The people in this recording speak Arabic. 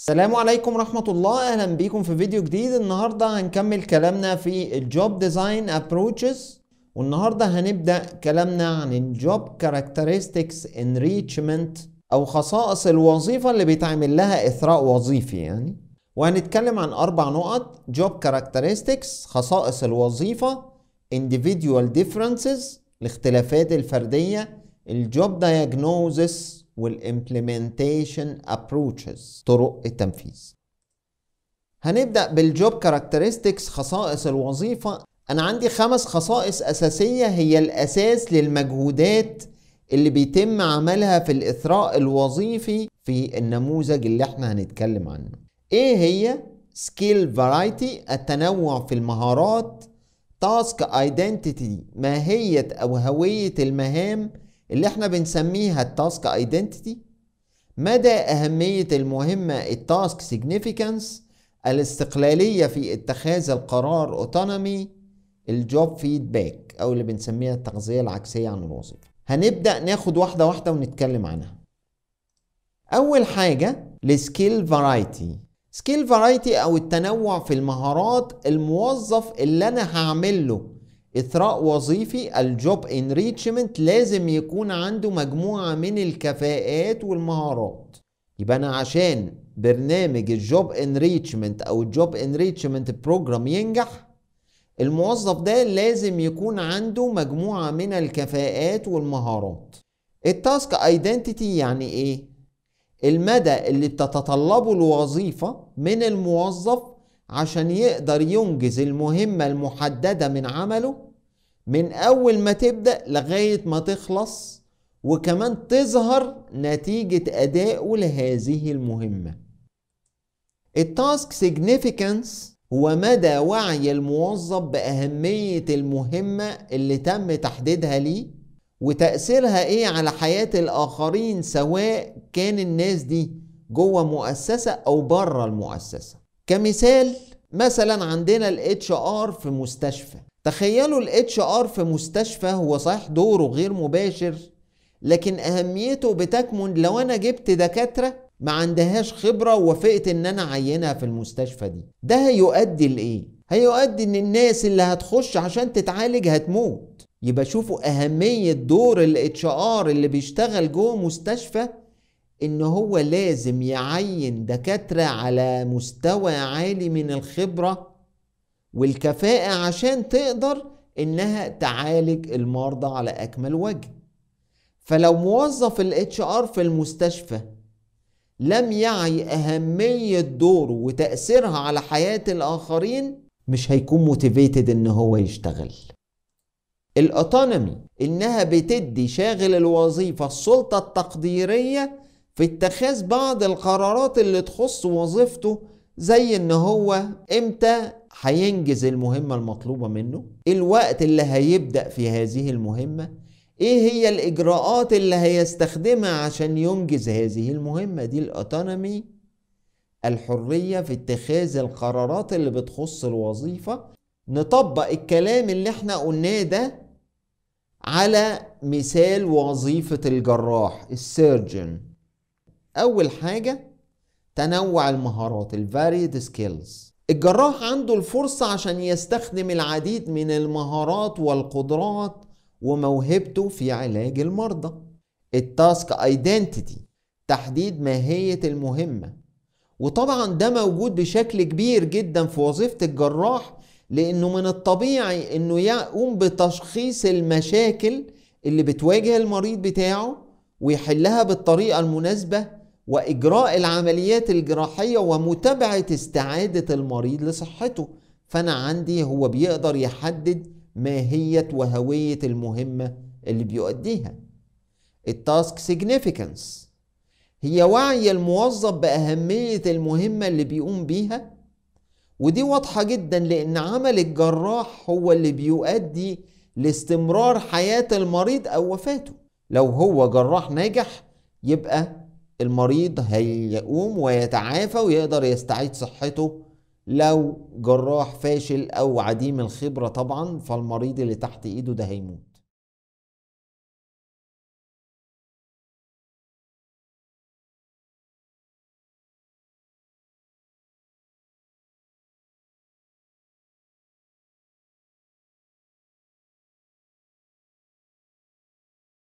السلام عليكم ورحمة الله أهلا بيكم في فيديو جديد النهاردة هنكمل كلامنا في الجوب ديزاين ابروتشز والنهاردة هنبدأ كلامنا عن الجوب كاركترستكس انريتشمنت أو خصائص الوظيفة اللي بيتعمل لها إثراء وظيفي يعني وهنتكلم عن أربع نقط جوب كاركترستكس خصائص الوظيفة individual differences الاختلافات الفردية الجوب diagnosis والimplementation approaches طرق التنفيذ هنبدأ بالجوب كاركترستكس خصائص الوظيفة أنا عندي خمس خصائص أساسية هي الأساس للمجهودات اللي بيتم عملها في الإثراء الوظيفي في النموذج اللي احنا هنتكلم عنه إيه هي؟ سكيل فرايتي التنوع في المهارات تاسك ايدنتيتي ماهية أو هوية المهام اللي احنا بنسميها التاسك ايدنتيتي مدى أهمية المهمة التاسك سيجنيفيكانس الاستقلالية في اتخاذ القرار اوتونومي الجوب فيدباك أو اللي بنسميها التغذية العكسية عن الوظيفة هنبدأ ناخد واحدة واحدة ونتكلم عنها أول حاجة السكيل فرايتي سكيل فرايتي أو التنوع في المهارات الموظف اللي أنا هعمل له إثراء وظيفي الجوب انريتشمنت لازم يكون عنده مجموعة من الكفاءات والمهارات يبقى أنا عشان برنامج الجوب انريتشمنت أو الجوب انريتشمنت بروجرام ينجح الموظف ده لازم يكون عنده مجموعة من الكفاءات والمهارات التاسك ايدنتيتي يعني ايه؟ المدى اللي بتتطلبه الوظيفة من الموظف عشان يقدر ينجز المهمة المحددة من عمله من أول ما تبدأ لغاية ما تخلص وكمان تظهر نتيجة أدائه لهذه المهمة. التاسك significance هو مدى وعي الموظف بأهمية المهمة اللي تم تحديدها ليه وتأثيرها إيه على حياة الآخرين سواء كان الناس دي جوه مؤسسة أو بره المؤسسة كمثال مثلا عندنا الاتش ار في مستشفى تخيلوا الاتش ار في مستشفى هو صحيح دوره غير مباشر لكن اهميته بتكمن لو انا جبت دكاتره ما عندهاش خبره ووافقت ان انا عينها في المستشفى دي ده هيؤدي لايه هيؤدي ان الناس اللي هتخش عشان تتعالج هتموت يبقى شوفوا اهميه دور الاتش ار اللي بيشتغل جوه مستشفى ان هو لازم يعين دكاتره على مستوى عالي من الخبره والكفاءه عشان تقدر انها تعالج المرضى على اكمل وجه فلو موظف الاتش ار في المستشفى لم يعي اهميه دوره وتاثيرها على حياه الاخرين مش هيكون موتيفيتد ان هو يشتغل الاوتونومي انها بتدي شاغل الوظيفه السلطه التقديريه في اتخاذ بعض القرارات اللي تخص وظيفته زي ان هو امتى هينجز المهمة المطلوبة منه الوقت اللي هيبدأ في هذه المهمة ايه هي الاجراءات اللي هيستخدمها عشان ينجز هذه المهمة دي الاوتونومي الحرية في اتخاذ القرارات اللي بتخص الوظيفة نطبق الكلام اللي احنا قلناه ده على مثال وظيفة الجراح السيرجن اول حاجه تنوع المهارات الفاريد سكيلز الجراح عنده الفرصه عشان يستخدم العديد من المهارات والقدرات وموهبته في علاج المرضى التاسك ايدنتيتي تحديد ماهيه المهمه وطبعا ده موجود بشكل كبير جدا في وظيفه الجراح لانه من الطبيعي انه يقوم بتشخيص المشاكل اللي بتواجه المريض بتاعه ويحلها بالطريقه المناسبه واجراء العمليات الجراحيه ومتابعه استعاده المريض لصحته فانا عندي هو بيقدر يحدد ماهيه وهويه المهمه اللي بيؤديها التاسك سيجنيفيكانس هي وعي الموظف باهميه المهمه اللي بيقوم بيها ودي واضحه جدا لان عمل الجراح هو اللي بيؤدي لاستمرار حياه المريض او وفاته لو هو جراح ناجح يبقى المريض هيقوم ويتعافى ويقدر يستعيد صحته لو جراح فاشل او عديم الخبره طبعا فالمريض اللي تحت ايده ده هيموت